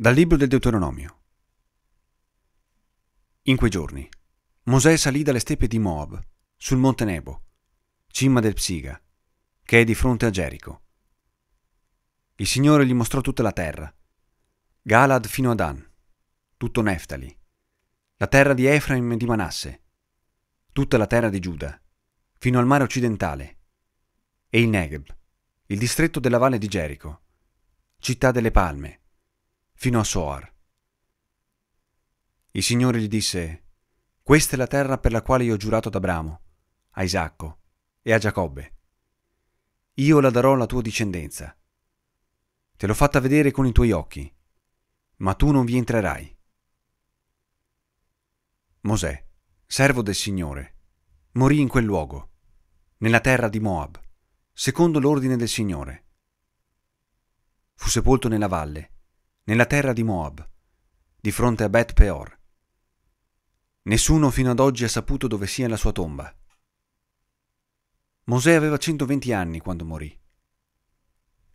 Dal libro del Deuteronomio. In quei giorni, Mosè salì dalle steppe di Moab, sul monte Nebo, cima del Psiga, che è di fronte a Gerico. Il Signore gli mostrò tutta la terra, Galad fino a Dan, tutto Neftali, la terra di Efraim e di Manasse, tutta la terra di Giuda, fino al mare occidentale, e il Negeb, il distretto della valle di Gerico, città delle palme, fino a Soar. Il Signore gli disse, Questa è la terra per la quale io ho giurato ad Abramo, a Isacco e a Giacobbe. Io la darò alla tua discendenza. Te l'ho fatta vedere con i tuoi occhi, ma tu non vi entrerai. Mosè, servo del Signore, morì in quel luogo, nella terra di Moab, secondo l'ordine del Signore. Fu sepolto nella valle, nella terra di Moab, di fronte a Beth Peor. Nessuno fino ad oggi ha saputo dove sia la sua tomba. Mosè aveva 120 anni quando morì.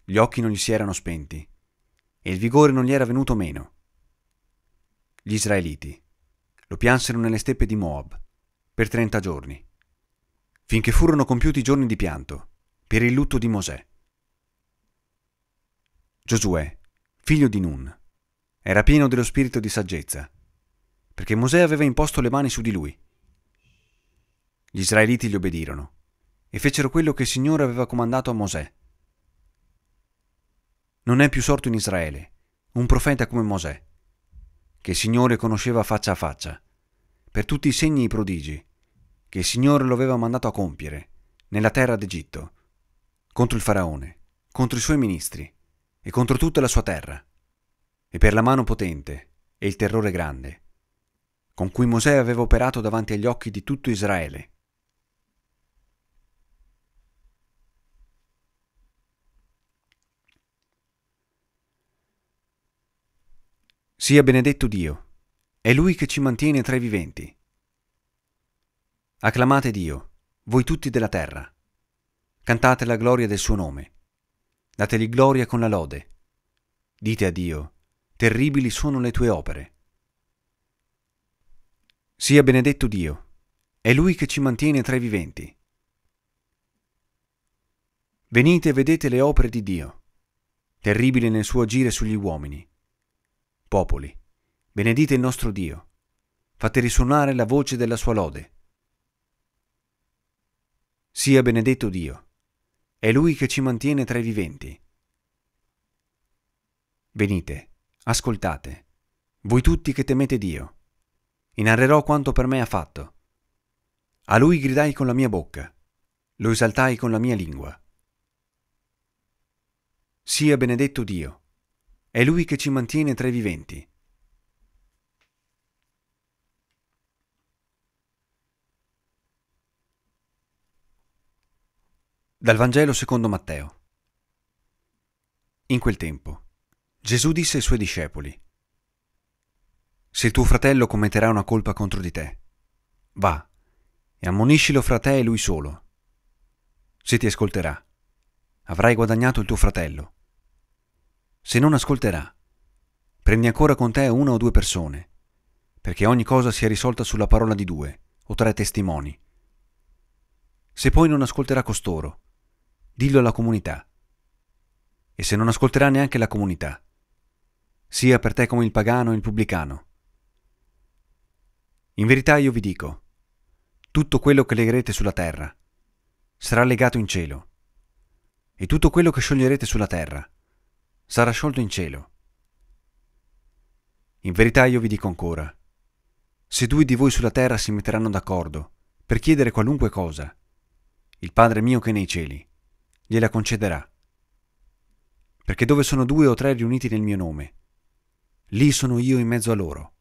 Gli occhi non gli si erano spenti e il vigore non gli era venuto meno. Gli israeliti lo piansero nelle steppe di Moab per 30 giorni, finché furono compiuti i giorni di pianto per il lutto di Mosè. Giosuè figlio di Nun. Era pieno dello spirito di saggezza, perché Mosè aveva imposto le mani su di lui. Gli israeliti gli obbedirono e fecero quello che il Signore aveva comandato a Mosè. Non è più sorto in Israele un profeta come Mosè, che il Signore conosceva faccia a faccia, per tutti i segni e i prodigi che il Signore lo aveva mandato a compiere nella terra d'Egitto, contro il faraone, contro i suoi ministri e contro tutta la sua terra, e per la mano potente e il terrore grande, con cui Mosè aveva operato davanti agli occhi di tutto Israele. Sia benedetto Dio, è Lui che ci mantiene tra i viventi. Acclamate Dio, voi tutti della terra. Cantate la gloria del suo nome dateli gloria con la lode. Dite a Dio, terribili sono le tue opere. Sia benedetto Dio, è Lui che ci mantiene tra i viventi. Venite e vedete le opere di Dio, terribile nel suo agire sugli uomini. Popoli, benedite il nostro Dio, fate risuonare la voce della sua lode. Sia benedetto Dio è Lui che ci mantiene tra i viventi. Venite, ascoltate, voi tutti che temete Dio. Inarrerò quanto per me ha fatto. A Lui gridai con la mia bocca, lo esaltai con la mia lingua. Sia benedetto Dio. È Lui che ci mantiene tra i viventi. Dal Vangelo secondo Matteo. In quel tempo Gesù disse ai suoi discepoli, Se tuo fratello commetterà una colpa contro di te, va e ammoniscilo fra te e lui solo. Se ti ascolterà, avrai guadagnato il tuo fratello. Se non ascolterà, prendi ancora con te una o due persone, perché ogni cosa sia risolta sulla parola di due o tre testimoni. Se poi non ascolterà costoro, dillo alla comunità. E se non ascolterà neanche la comunità, sia per te come il pagano e il pubblicano. In verità io vi dico, tutto quello che legherete sulla terra sarà legato in cielo, e tutto quello che scioglierete sulla terra sarà sciolto in cielo. In verità io vi dico ancora, se due di voi sulla terra si metteranno d'accordo per chiedere qualunque cosa, il Padre mio che è nei cieli gliela concederà. Perché dove sono due o tre riuniti nel mio nome, lì sono io in mezzo a loro.